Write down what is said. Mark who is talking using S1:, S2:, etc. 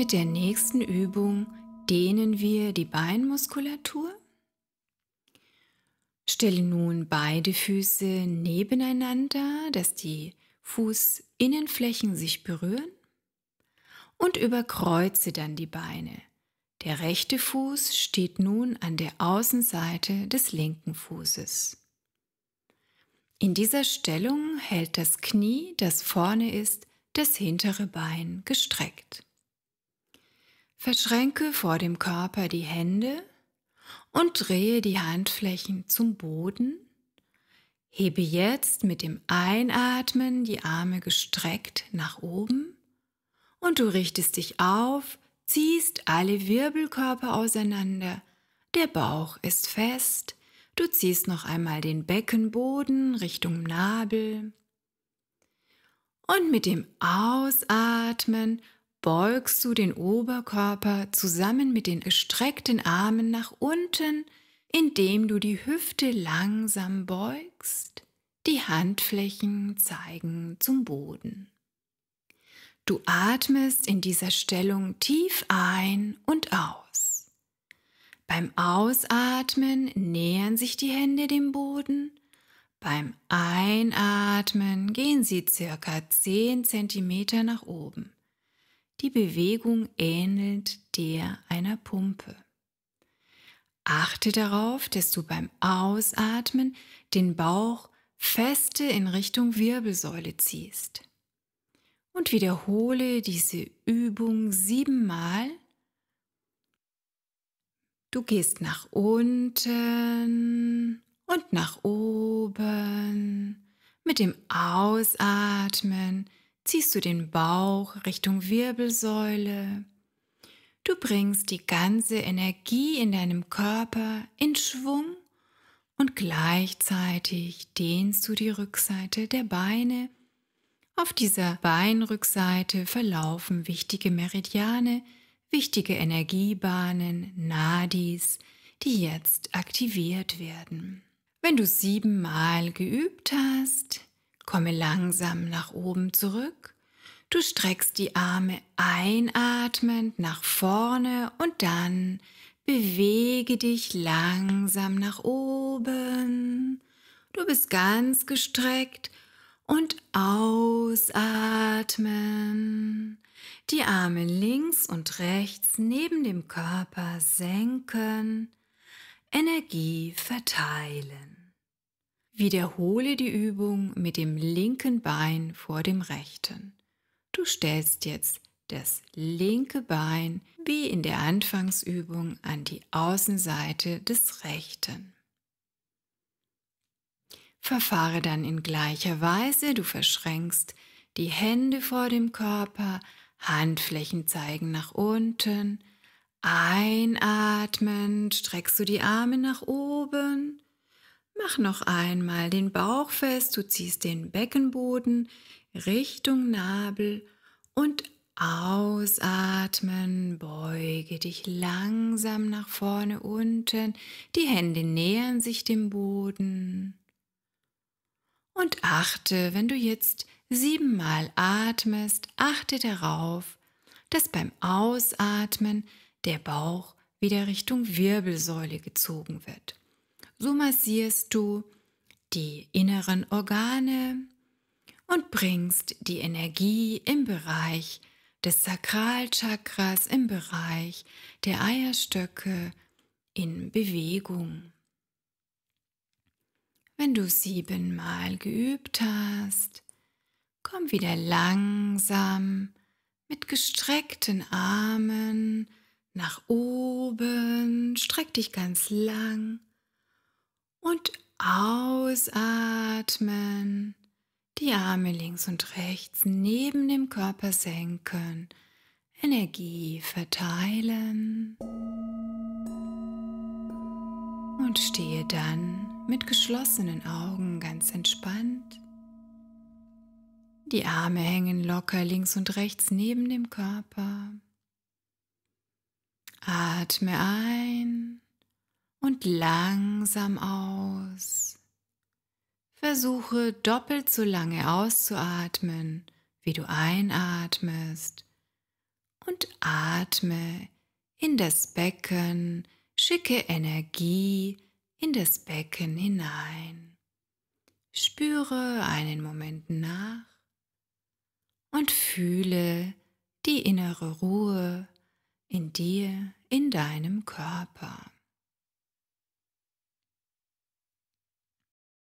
S1: Mit der nächsten Übung dehnen wir die Beinmuskulatur. Stelle nun beide Füße nebeneinander, dass die Fußinnenflächen sich berühren und überkreuze dann die Beine. Der rechte Fuß steht nun an der Außenseite des linken Fußes. In dieser Stellung hält das Knie, das vorne ist, das hintere Bein gestreckt. Verschränke vor dem Körper die Hände und drehe die Handflächen zum Boden. Hebe jetzt mit dem Einatmen die Arme gestreckt nach oben und du richtest dich auf, ziehst alle Wirbelkörper auseinander, der Bauch ist fest, du ziehst noch einmal den Beckenboden Richtung Nabel. Und mit dem Ausatmen beugst du den Oberkörper zusammen mit den gestreckten Armen nach unten, indem du die Hüfte langsam beugst. Die Handflächen zeigen zum Boden. Du atmest in dieser Stellung tief ein und aus. Beim Ausatmen nähern sich die Hände dem Boden. Beim Einatmen gehen sie circa 10 cm nach oben. Die Bewegung ähnelt der einer Pumpe. Achte darauf, dass du beim Ausatmen den Bauch feste in Richtung Wirbelsäule ziehst. Und wiederhole diese Übung siebenmal. Du gehst nach unten und nach oben. Mit dem Ausatmen ziehst du den Bauch Richtung Wirbelsäule. Du bringst die ganze Energie in deinem Körper in Schwung und gleichzeitig dehnst du die Rückseite der Beine. Auf dieser Beinrückseite verlaufen wichtige Meridiane, wichtige Energiebahnen, Nadis, die jetzt aktiviert werden. Wenn du siebenmal geübt hast, Komme langsam nach oben zurück. Du streckst die Arme einatmend nach vorne und dann bewege dich langsam nach oben. Du bist ganz gestreckt und ausatmen. Die Arme links und rechts neben dem Körper senken, Energie verteilen. Wiederhole die Übung mit dem linken Bein vor dem rechten. Du stellst jetzt das linke Bein wie in der Anfangsübung an die Außenseite des rechten. Verfahre dann in gleicher Weise, du verschränkst die Hände vor dem Körper, Handflächen zeigen nach unten, einatmend streckst du die Arme nach oben Mach noch einmal den Bauch fest, du ziehst den Beckenboden Richtung Nabel und ausatmen, beuge dich langsam nach vorne unten, die Hände nähern sich dem Boden. Und achte, wenn du jetzt siebenmal atmest, achte darauf, dass beim Ausatmen der Bauch wieder Richtung Wirbelsäule gezogen wird. So massierst du die inneren Organe und bringst die Energie im Bereich des Sakralchakras, im Bereich der Eierstöcke in Bewegung. Wenn du siebenmal geübt hast, komm wieder langsam mit gestreckten Armen nach oben, streck dich ganz lang und ausatmen. Die Arme links und rechts neben dem Körper senken. Energie verteilen. Und stehe dann mit geschlossenen Augen ganz entspannt. Die Arme hängen locker links und rechts neben dem Körper. Atme ein und langsam aus. Versuche doppelt so lange auszuatmen, wie du einatmest und atme in das Becken, schicke Energie in das Becken hinein. Spüre einen Moment nach und fühle die innere Ruhe in dir, in deinem Körper.